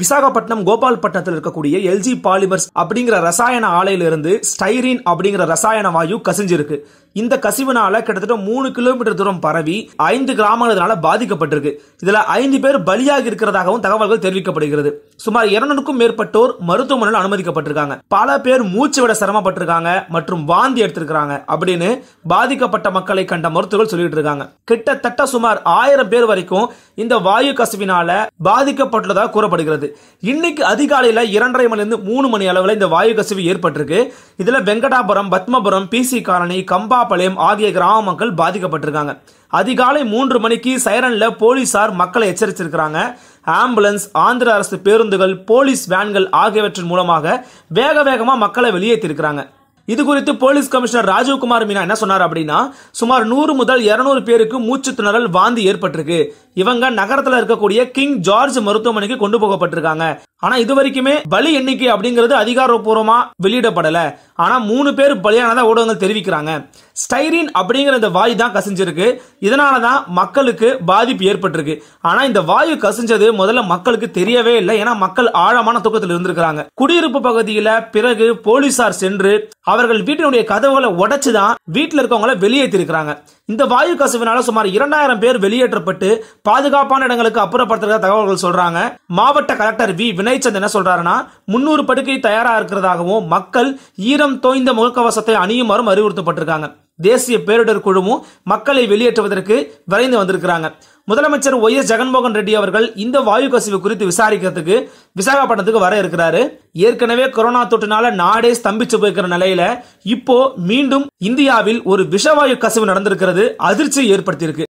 விசாகப்பட்டினம் கோபால்பட்டினத்தில் இருக்கக்கூடிய LG polymers அப்படிங்கிற ரசாயன ஆலையிலிருந்து ஸ்டைரின் அப்படிங்கிற ரசாயன வாயு கசிஞ்சிருக்கு இந்த கசிவுனால கிட்டத்தட்ட மூணு கிலோமீட்டர் தூரம் பரவி ஐந்து கிராமங்கள் பாதிக்கப்பட்டிருக்கு இதுல ஐந்து பேர் பலியாக இருக்கிறதாகவும் தகவல்கள் தெரிவிக்கப்படுகிறது சுமார் இருநூறுக்கும் மேற்பட்டோர் மருத்துவமனையில் அனுமதிக்கப்பட்டிருக்காங்க பல பேர் மூச்சு விட சிரமப்பட்டிருக்காங்க மற்றும் வாந்தி எடுத்திருக்கிறாங்க அப்படின்னு பாதிக்கப்பட்ட மக்களை கண்ட மருத்துவர்கள் சொல்லிட்டு இருக்காங்க கிட்டத்தட்ட சுமார் ஆயிரம் பேர் வரைக்கும் இந்த வாயு கசிவினால பாதிக்கப்பட்டுள்ளதாக கூறப்படுகிறது இன்னைக்கு அதிகாலையில இரண்டரை இருந்து மூணு மணி அளவில் இந்த வாயு கசிவு ஏற்பட்டிருக்கு இதுல வெங்கடாபுரம் பத்மபுரம் பிசி காலனி கம்பா தம்மாபாளையம் ஆகிய கிராம மக்கள் பாதிக்கப்பட்டிருக்காங்க அதிகாலை மூன்று மணிக்கு சைரன்ல போலீசார் மக்களை எச்சரித்திருக்கிறாங்க ஆம்புலன்ஸ் ஆந்திர அரசு பேருந்துகள் போலீஸ் வேன்கள் ஆகியவற்றின் மூலமாக வேக வேகமாக மக்களை வெளியேற்றிருக்கிறாங்க இது குறித்து போலீஸ் கமிஷனர் ராஜீவ்குமார் மீனா என்ன சொன்னார் அப்படின்னா சுமார் நூறு முதல் இருநூறு பேருக்கு மூச்சு திணறல் வாந்தி ஏற்பட்டிருக்கு இவங்க நகரத்துல இருக்கக்கூடிய கிங் ஜார்ஜ் மருத்துவமனைக்கு கொண்டு போகப்பட்டிருக்காங்க ஆனா இது வரைக்குமே பலி எண்ணிக்கை அப்படிங்கிறது அதிகாரப்பூர்வமா வெளியிடப்படல ஆனா மூணு பேர் பலியானதா ஊடகங்கள் தெரிவிக்கிறாங்க ஸ்டைரின் அப்படிங்கிற இந்த வாயு தான் கசிஞ்சிருக்கு இதனாலதான் மக்களுக்கு பாதிப்பு ஏற்பட்டிருக்கு ஆனா இந்த வாயு கசிஞ்சது முதல்ல மக்களுக்கு தெரியவே இல்லை ஏன்னா மக்கள் ஆழமான தூக்கத்தில் இருந்திருக்கிறாங்க குடியிருப்பு பகுதியில பிறகு போலீசார் சென்று அவர்கள் வீட்டினுடைய கதவுகளை உடைச்சுதான் வீட்டில் இருக்கவங்கள வெளியேற்றிருக்கிறாங்க இந்த வாயு கசிவினால சுமார் இரண்டாயிரம் பேர் வெளியேற்றப்பட்டு பாதுகாப்பான இடங்களுக்கு அப்புறப்படுத்துறதா தகவல்கள் சொல்றாங்க மாவட்ட கலெக்டர் வி வினய்சந்த் என்ன சொல்றாருன்னா முன்னூறு படுக்கை தயாரா இருக்கிறதாகவும் மக்கள் ஈரம் தோய்ந்த முகக்கவசத்தை அணியுமாறும் அறிவுறுத்தப்பட்டிருக்காங்க தேசிய பேரிடர் குழுவும் மக்களை வெளியேற்றுவதற்கு விரைந்து வந்திருக்கிறாங்க முதலமைச்சர் ஒய் எஸ் ஜெகன்மோகன் ரெட்டி அவர்கள் இந்த வாயு கசிவு குறித்து விசாரிக்கிறதுக்கு விசாகப்பட்டினத்துக்கு வர இருக்கிறாரு ஏற்கனவே கொரோனா தொற்றுனால நாடே ஸ்தம்பிச்சு போய்க்கிற நிலையில இப்போ மீண்டும் இந்தியாவில் ஒரு விஷவாயு கசிவு நடந்திருக்கிறது அதிர்ச்சி ஏற்படுத்தியிருக்கு